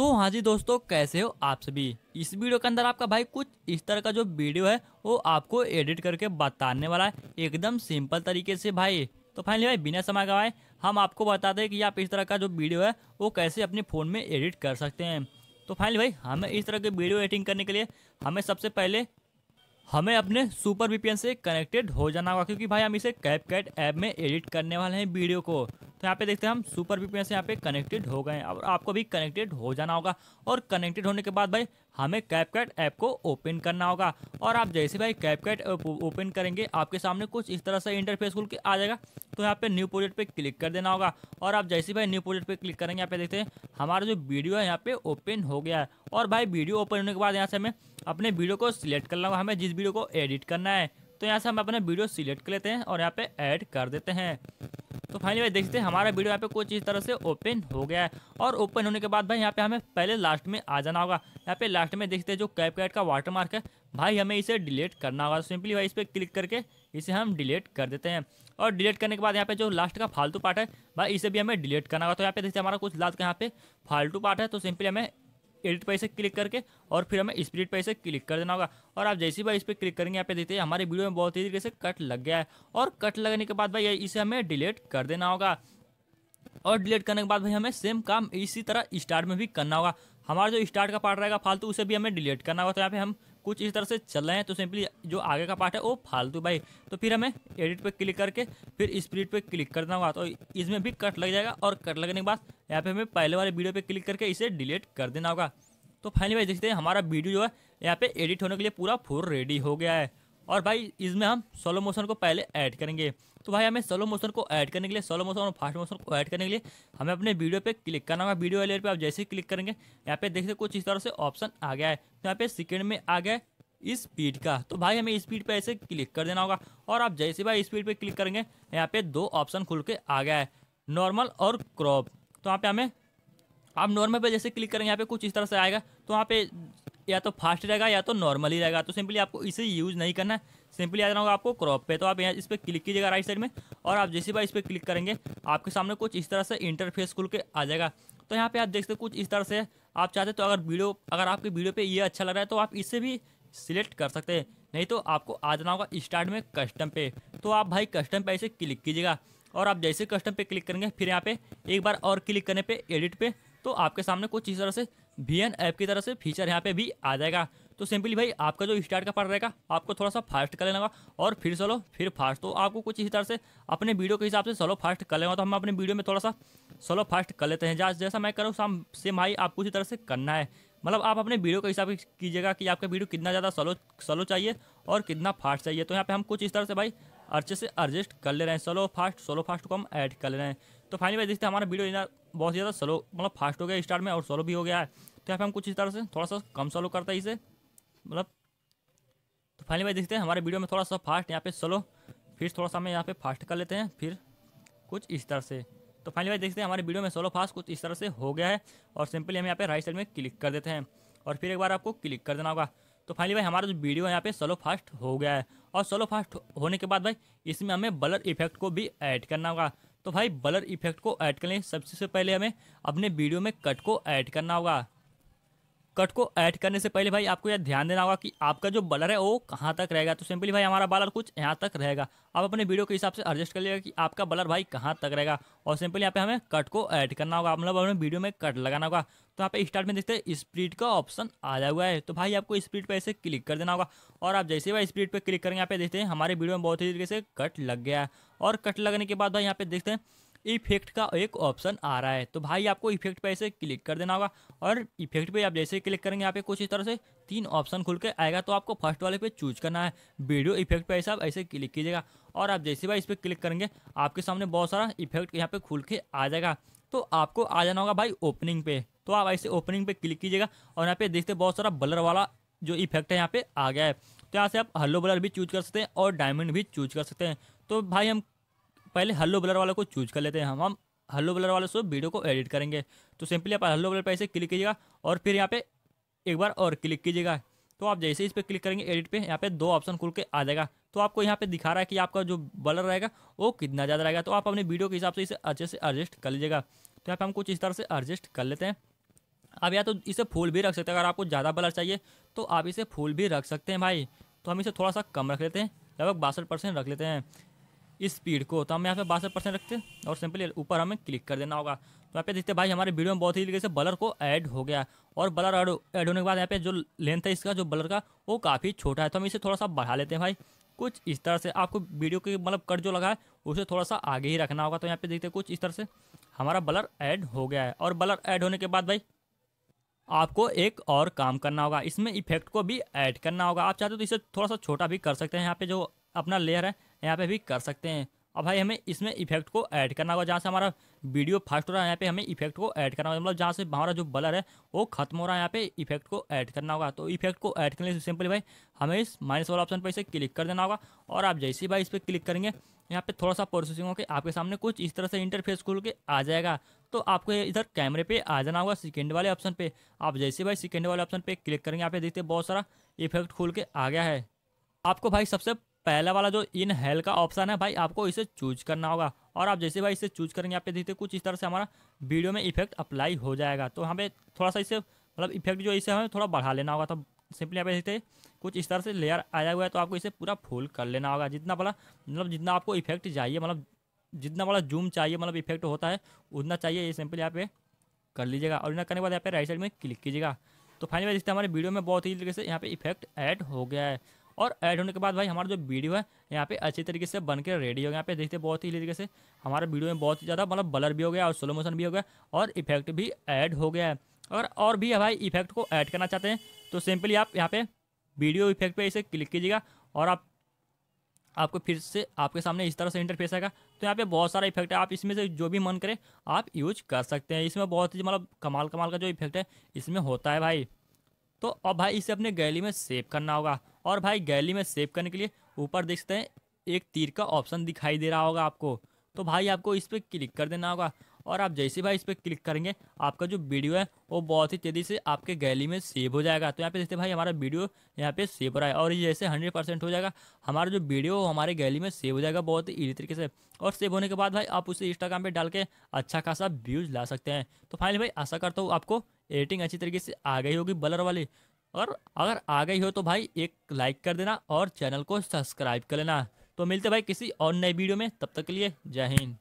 तो हाँ जी दोस्तों कैसे हो आप सभी इस वीडियो के अंदर आपका भाई कुछ इस तरह का जो वीडियो है वो आपको एडिट करके बताने वाला है एकदम सिंपल तरीके से भाई तो फाइनली भाई बिना समय गवाए हम आपको बताते दें कि आप इस तरह का जो वीडियो है वो कैसे अपने फ़ोन में एडिट कर सकते हैं तो फाइनली भाई हमें इस तरह की वीडियो एडिटिंग करने के लिए हमें सबसे पहले हमें अपने सुपर वीपीएन से कनेक्टेड हो जाना होगा क्योंकि भाई हम इसे कैप कैट ऐप में एडिट करने वाले हैं वीडियो को तो यहाँ पे देखते हैं हम सुपर वीपीएन से यहाँ पे कनेक्टेड हो गए हैं और आपको भी कनेक्टेड हो जाना होगा और कनेक्टेड होने के बाद भाई हमें कैपकट ऐप को ओपन करना होगा और आप जैसे भाई कैपकट ओपन करेंगे आपके सामने कुछ इस तरह से इंटरफेस खुल के आ जाएगा तो यहाँ पे न्यू प्रोजेक्ट पे क्लिक कर देना होगा और आप जैसे भाई न्यू प्रोजेक्ट पे क्लिक करेंगे यहाँ पे देखते हैं हमारा जो वीडियो है यहाँ पे ओपन हो गया है और भाई वीडियो ओपन होने के बाद यहाँ से हमें अपने वीडियो को सिलेक्ट करना होगा हमें जिस वीडियो को एडिट करना है तो यहाँ से हम अपना वीडियो सिलेक्ट कर लेते हैं और यहाँ पे ऐड कर देते हैं तो फाइनली भाई देखते हैं हमारा वीडियो यहाँ पे कुछ इस तरह से ओपन हो गया है और ओपन होने के बाद भाई यहाँ पे हमें पहले लास्ट में आ जाना होगा यहाँ पे लास्ट में देखते हैं जो कैप कैट का वाटर मार्क है भाई हमें इसे डिलीट करना होगा सिंपली भाई इस पर क्लिक करके इसे हम डिलीट कर देते हैं और डिलीट करने के बाद यहाँ पे जो लास्ट का फालतू पार्ट है भाई इसे भी हमें डिलीट करना होगा तो यहाँ पे देखते हैं हमारा कुछ लास्ट का यहाँ पे फालतू पार्ट है तो सिंपली हमें एडिट पर इसे क्लिक करके और फिर हमें स्प्रिट पर इसे क्लिक कर देना होगा और आप जैसी भाई इस पर क्लिक करेंगे यहाँ पे देखते हैं हमारे वीडियो में बहुत ही तरीके से कट लग गया है और कट लगने के बाद भाई इसे हमें डिलीट कर देना होगा और डिलीट करने के बाद भाई हमें सेम काम इसी तरह स्टार्ट में भी करना होगा हमारा जो स्टार्ट का पार्ट रहेगा फालतू उसे भी हमें डिलीट करना होगा तो यहाँ पे हम कुछ इस तरह से चल रहे हैं तो सिंपली जो आगे का पार्ट है वो फालतू भाई तो फिर हमें एडिट पे क्लिक करके फिर स्प्रीड पे क्लिक करना होगा तो इसमें भी कट लग जाएगा और कट लगने के बाद यहाँ पे हमें पहले वाले वीडियो पे क्लिक करके इसे डिलीट कर देना होगा तो फाइनली भाई देखते हैं हमारा वीडियो जो है यहाँ पे एडिट होने के लिए पूरा फुल रेडी हो गया है और भाई इसमें हम सोलो मोशन को पहले ऐड करेंगे तो भाई हमें सोलो मोशन को ऐड करने के लिए सोलो मोशन और फास्ट मोशन को ऐड करने के लिए हमें अपने वीडियो पे क्लिक करना होगा वीडियो वाले पे आप जैसे ही क्लिक करेंगे यहाँ पे देखते कुछ इस तरह से ऑप्शन आ गया है तो यहाँ पे सेकेंड में आ गया है स्पीड का तो भाई हमें स्पीड पे ऐसे क्लिक कर देना होगा और आप जैसे भाई स्पीड पर क्लिक करेंगे यहाँ पे दो ऑप्शन खुल के आ गया है नॉर्मल और क्रॉप तो यहाँ पे हमें आप नॉर्मल पर जैसे क्लिक करेंगे यहाँ पे कुछ इस तरह से आएगा तो वहाँ पे या तो फास्ट रहेगा या तो नॉर्मल ही रहेगा तो सिंपली आपको इसे यूज़ नहीं करना है सिंपली आ जाना होगा आपको क्रॉप पे तो आप यहाँ इस पर क्लिक कीजिएगा राइट साइड में और आप जैसे बार इस पर क्लिक करेंगे आपके सामने कुछ इस तरह से इंटरफेस खुल के आ जाएगा तो यहाँ पे आप देख सकते कुछ इस तरह से आप चाहते तो अगर वीडियो अगर आपके वीडियो पे ये अच्छा लग रहा है तो आप इसे भी सिलेक्ट कर सकते हैं नहीं तो आपको आ जाना होगा स्टार्ट में कस्टम पे तो आप भाई कस्टम पे ऐसे क्लिक कीजिएगा और आप जैसे कस्टम पे क्लिक करेंगे फिर यहाँ पे एक बार और क्लिक करने पे एडिट पे तो आपके सामने कुछ इस तरह से वी ऐप की तरह से फीचर यहाँ पे भी आ जाएगा तो सिंपली भाई आपका जो स्टार्ट का पार्ट रहेगा आपको थोड़ा सा फास्ट कर लेना होगा और फिर सोलो फिर फास्ट तो आपको कुछ इस तरह से अपने वीडियो के हिसाब से सोलो फास्ट कर लेना तो हम अपने वीडियो में थोड़ा सा सोलो फास्ट कर लेते हैं जहाँ जैसा मैं करूँ शाम सेम भाई आपको इसी तरह से करना है मतलब आप अपने वीडियो के हिसाब से कीजिएगा कि आपका वीडियो कितना ज़्यादा सोलो सोलो चाहिए और कितना फास्ट चाहिए तो यहाँ पर हम कुछ इस तरह से भाई अच्छे से एडजस्ट कर ले रहे हैं स्लो फास्ट स्लो फास्ट को हम ऐड कर ले रहे हैं तो फाइनल भाई देखते हैं हमारा वीडियो इतना बहुत ज़्यादा स्लो मतलब फास्ट हो गया स्टार्ट में और स्लो भी हो गया है तो यहाँ पर हम कुछ इस तरह से थोड़ा सा कम स्लो करता है इसे मतलब तो फाइनल भाई देखते हैं हमारे वीडियो में थोड़ा सा फास्ट यहाँ पे स्लो फिर थोड़ा सा हम यहाँ पे फास्ट कर लेते हैं फिर कुछ इस तरह से तो फाइनल भाई देखते हैं हमारे वीडियो में स्लो फास्ट कुछ इस तरह से हो गया है और सिंपली हम यहाँ पे राइट साइड में क्लिक कर देते हैं और फिर एक बार आपको क्लिक कर देना होगा तो फाइनली भाई हमारा जो वीडियो यहाँ पे सलो फास्ट हो गया है और सलो फास्ट होने के बाद भाई इसमें हमें बलर इफेक्ट को भी ऐड करना होगा तो भाई बलर इफेक्ट को ऐड करने सबसे पहले हमें अपने वीडियो में कट को ऐड करना होगा कट को ऐड करने से पहले भाई आपको यह ध्यान देना होगा कि आपका जो बलर है वो कहाँ तक रहेगा तो सिंपली भाई हमारा बलर कुछ यहाँ तक रहेगा आप अपने वीडियो के हिसाब से एडजस्ट कर लीजिएगा कि आपका बलर भाई कहाँ तक रहेगा और सिंपली यहाँ पे हमें कट को ऐड करना होगा मतलब हमें वीडियो में कट लगाना होगा तो यहाँ पे स्टार्ट में देखते हैं स्प्रीड का ऑप्शन आया हुआ है तो भाई आपको स्प्रीड पर ऐसे क्लिक कर देना होगा और आप जैसे भाई स्प्रीड पर क्लिक करेंगे यहाँ पे देखते हैं हमारे वीडियो में बहुत ही तरीके से कट लग गया है और कट लगने के बाद भाई यहाँ पे देखते हैं इफेक्ट का एक ऑप्शन आ रहा है तो भाई आपको इफेक्ट पे ऐसे क्लिक कर देना होगा और इफेक्ट पे आप जैसे क्लिक करेंगे यहाँ पे कुछ इस तरह से तीन ऑप्शन खुल के आएगा तो आपको फर्स्ट वाले पे चूज करना है वीडियो इफेक्ट पे ऐसा आप ऐसे क्लिक कीजिएगा और आप जैसे भाई इस पर क्लिक करेंगे आपके सामने बहुत सारा इफेक्ट यहाँ पे खुल के आ जाएगा तो आपको आ जाना होगा भाई ओपनिंग पे तो आप ऐसे ओपनिंग पे क्लिक कीजिएगा और यहाँ पे देखते बहुत सारा बलर वाला जो इफेक्ट है यहाँ पे आ गया है तो यहाँ से आप हल्लो बलर भी चूज कर सकते हैं और डायमंड भी चूज कर सकते हैं तो भाई हम पहले हल्लो ब्लर वाले को चूज कर लेते हैं हम हम हल्लो ब्लर वाले से वीडियो को एडिट करेंगे तो सिंपली आप हल्लो ब्लर पर ऐसे क्लिक कीजिएगा और फिर यहाँ पे एक बार और क्लिक कीजिएगा तो आप जैसे इस पर क्लिक करेंगे एडिट पे यहाँ पे दो ऑप्शन खुल के आ जाएगा तो आपको यहाँ पे दिखा रहा है कि आपका जो बलर रहेगा वो कितना ज़्यादा रहेगा तो आप अपने वीडियो के हिसाब से इसे अच्छे से एडजस्ट कर लीजिएगा तो यहाँ पे हम कुछ इस तरह से एडजस्ट कर लेते हैं अब या तो इसे फूल भी रख सकते हैं अगर आपको ज़्यादा बलर चाहिए तो आप इसे फूल भी रख सकते हैं भाई तो हम इसे थोड़ा सा कम रख लेते हैं लगभग बासठ परसेंट रख लेते हैं इस स्पीड को तो हम यहाँ पे बासठ परसेंट रखते हैं और सिंपली ऊपर हमें क्लिक कर देना होगा तो यहाँ पे देखते भाई हमारे वीडियो में बहुत ही तरीके से बलर को ऐड हो गया और बलर ऐड होने के बाद यहाँ पे जो लेंथ है इसका जो बलर का वो काफ़ी छोटा है तो हम इसे थोड़ा सा बढ़ा लेते हैं भाई कुछ इस तरह से आपको वीडियो की मतलब कट जो लगा है उसे थोड़ा सा आगे ही रखना होगा तो यहाँ पे देखते हैं कुछ इस तरह से हमारा बलर ऐड हो गया है और बलर ऐड होने के बाद भाई आपको एक और काम करना होगा इसमें इफेक्ट को भी ऐड करना होगा आप चाहते हो तो इसे थोड़ा सा छोटा भी कर सकते हैं यहाँ पे जो अपना लेयर है यहाँ पे भी कर सकते हैं अब भाई हमें इसमें इफेक्ट को ऐड करना होगा जहाँ से हमारा वीडियो फास्ट हो रहा है यहाँ पे हमें इफेक्ट को ऐड करना होगा मतलब जहाँ से हमारा जो बलर है वो खत्म हो रहा है यहाँ पे इफेक्ट को ऐड करना होगा तो इफेक्ट को ऐड करने से सिंपली भाई हमें इस माइनस वाला ऑप्शन पर इसे क्लिक कर देना होगा और आप जैसे ही भाई इस पर क्लिक करेंगे यहाँ पे थोड़ा सा प्रोसेसिंग होकर आपके सामने कुछ इस तरह से इंटरफेस खुल के आ जाएगा तो आपको इधर कैमरे पे आ जाना होगा सेकेंड वाले ऑप्शन पे आप जैसे भाई सेकेंड वाले ऑप्शन पे क्लिक करेंगे यहाँ पे देखते बहुत सारा इफेक्ट खुल के आ गया है आपको भाई सबसे पहला वाला जो इन हेल का ऑप्शन है भाई आपको इसे चूज करना होगा और आप जैसे भाई इसे चूज करेंगे यहाँ पे देखते कुछ इस तरह से हमारा वीडियो में इफेक्ट अप्लाई हो जाएगा तो हमें थोड़ा सा इसे मतलब इफेक्ट जो इसे हमें थोड़ा बढ़ा लेना होगा तो सिंपली यहाँ पे देखते कुछ इस तरह से लेयर आया हुआ है तो आपको इसे पूरा फुल कर लेना होगा जितना बड़ा मतलब जितना आपको इफेक्ट चाहिए मतलब जितना बड़ा जूम चाहिए मतलब इफेक्ट होता है उतना चाहिए ये सिंपली यहाँ पे कर लीजिएगा और इन्हें करने के बाद यहाँ पे राइट साइड में क्लिक कीजिएगा तो फाइनली देखते हैं हमारे वीडियो में बहुत ही तरीके से यहाँ पे इफेक्ट ऐड हो गया है और ऐड होने के बाद भाई हमारा जो वीडियो है यहाँ पे अच्छी तरीके से बन के रेडी हो गया यहाँ पे देखते बहुत ही तरीके से हमारा वीडियो में बहुत ही ज़्यादा मतलब बलर भी हो गया और स्लो मोशन भी हो गया और इफेक्ट भी ऐड हो गया है अगर और भी भाई इफेक्ट को ऐड करना चाहते हैं तो सिंपली आप यहाँ पे वीडियो इफेक्ट पे इसे क्लिक कीजिएगा और आप आपको फिर से आपके सामने इस तरह से इंटरफेस आएगा तो यहाँ पे बहुत सारा इफेक्ट है आप इसमें से जो भी मन करे आप यूज कर सकते हैं इसमें बहुत ही मतलब कमाल कमाल का जो इफेक्ट है इसमें होता है भाई तो अब भाई इसे अपने गैली में सेव करना होगा और भाई गैली में सेव करने के लिए ऊपर देख सकते हैं एक तीर का ऑप्शन दिखाई दे रहा होगा आपको तो भाई आपको इस पर क्लिक कर देना होगा और आप जैसे भाई इस पर क्लिक करेंगे आपका जो वीडियो है वो बहुत ही तेज़ी से आपके गैली में सेव हो जाएगा तो यहाँ पे देखते भाई हमारा वीडियो यहाँ पे सेव हो रहा है और ये जैसे हंड्रेड परसेंट हो जाएगा हमारा जो वीडियो वो हमारे गैली में सेव हो जाएगा बहुत ही ईजी तरीके से और सेव होने के बाद भाई आप उसे इंस्टाग्राम पर डाल के अच्छा खासा व्यूज़ ला सकते हैं तो फाइनली भाई आशा करता हूँ आपको एडिटिंग अच्छी तरीके से आ गई होगी बलर वाली और अगर आ गई हो तो भाई एक लाइक कर देना और चैनल को सब्सक्राइब कर लेना तो मिलते भाई किसी और नए वीडियो में तब तक के लिए जय हिंद